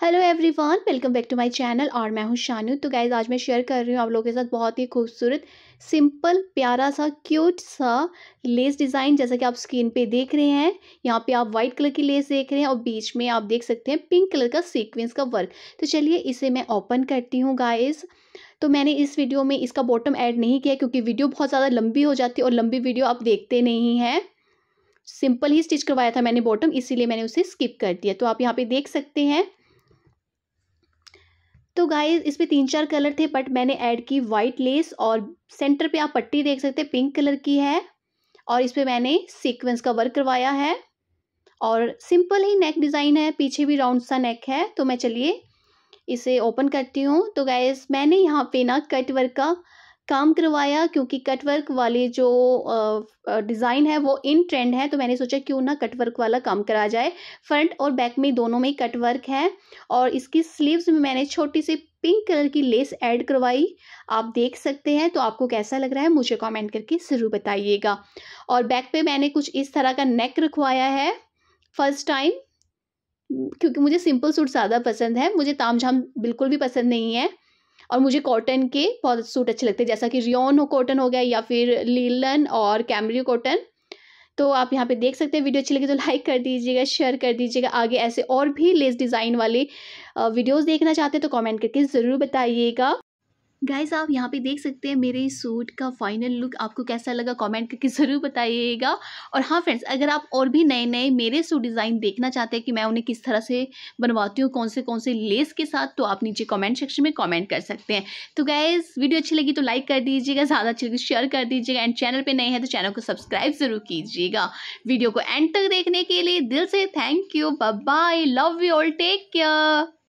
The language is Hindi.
hello everyone welcome back to my channel और मैं हूँ शानू तो गाइज आज मैं शेयर कर रही हूँ आप लोगों के साथ बहुत ही खूबसूरत सिंपल प्यारा सा क्यूट सा लेस डिज़ाइन जैसा कि आप स्क्रीन पे देख रहे हैं यहाँ पे आप व्हाइट कलर की लेस देख रहे हैं और बीच में आप देख सकते हैं पिंक कलर का सीक्वेंस का वर्क तो चलिए इसे मैं ओपन करती हूँ गाइज़ तो मैंने इस वीडियो में इसका बॉटम ऐड नहीं किया क्योंकि वीडियो बहुत ज़्यादा लंबी हो जाती है और लंबी वीडियो आप देखते नहीं हैं सिंपल ही स्टिच करवाया था मैंने बॉटम इसीलिए मैंने उसे स्किप कर दिया तो आप यहाँ पर देख सकते हैं तो गाय इसमें तीन चार कलर थे बट मैंने ऐड की वाइट लेस और सेंटर पे आप पट्टी देख सकते हैं पिंक कलर की है और इस पर मैंने सीक्वेंस का वर्क करवाया है और सिंपल ही नेक डिज़ाइन है पीछे भी राउंड सा नेक है तो मैं चलिए इसे ओपन करती हूँ तो गाय मैंने यहाँ पे ना कट वर्क का काम करवाया क्योंकि कटवर्क वाले जो डिज़ाइन है वो इन ट्रेंड है तो मैंने सोचा क्यों ना कटवर्क वाला काम करा जाए फ्रंट और बैक में दोनों में कटवर्क है और इसकी स्लीव्स में मैंने छोटी सी पिंक कलर की लेस ऐड करवाई आप देख सकते हैं तो आपको कैसा लग रहा है मुझे कमेंट करके ज़रूर बताइएगा और बैक पे मैंने कुछ इस तरह का नेक रखवाया है फर्स्ट टाइम क्योंकि मुझे सिंपल सूट ज़्यादा पसंद है मुझे ताम झाम बिल्कुल भी पसंद नहीं है और मुझे कॉटन के बहुत सूट अच्छे लगते हैं जैसा कि रियोन हो कॉटन हो गया या फिर लीलन और कैमरी कॉटन तो आप यहाँ पे देख सकते हैं वीडियो अच्छी लगी तो लाइक कर दीजिएगा शेयर कर दीजिएगा आगे ऐसे और भी लेस डिज़ाइन वाले वीडियोस देखना चाहते हैं तो कमेंट करके ज़रूर बताइएगा गाइस आप यहाँ पे देख सकते हैं मेरे सूट का फाइनल लुक आपको कैसा लगा कमेंट करके ज़रूर बताइएगा और हाँ फ्रेंड्स अगर आप और भी नए नए मेरे सूट डिज़ाइन देखना चाहते हैं कि मैं उन्हें किस तरह से बनवाती हूँ कौन से कौन से लेस के साथ तो आप नीचे कमेंट सेक्शन में कमेंट कर सकते हैं तो गाइज़ वीडियो अच्छी लगी तो लाइक कर दीजिएगा ज़्यादा अच्छी लगी शेयर तो कर दीजिएगा एंड चैनल पर नए हैं तो चैनल को सब्सक्राइब ज़रूर कीजिएगा वीडियो को एंड तक देखने के लिए दिल से thank you bye love you all take care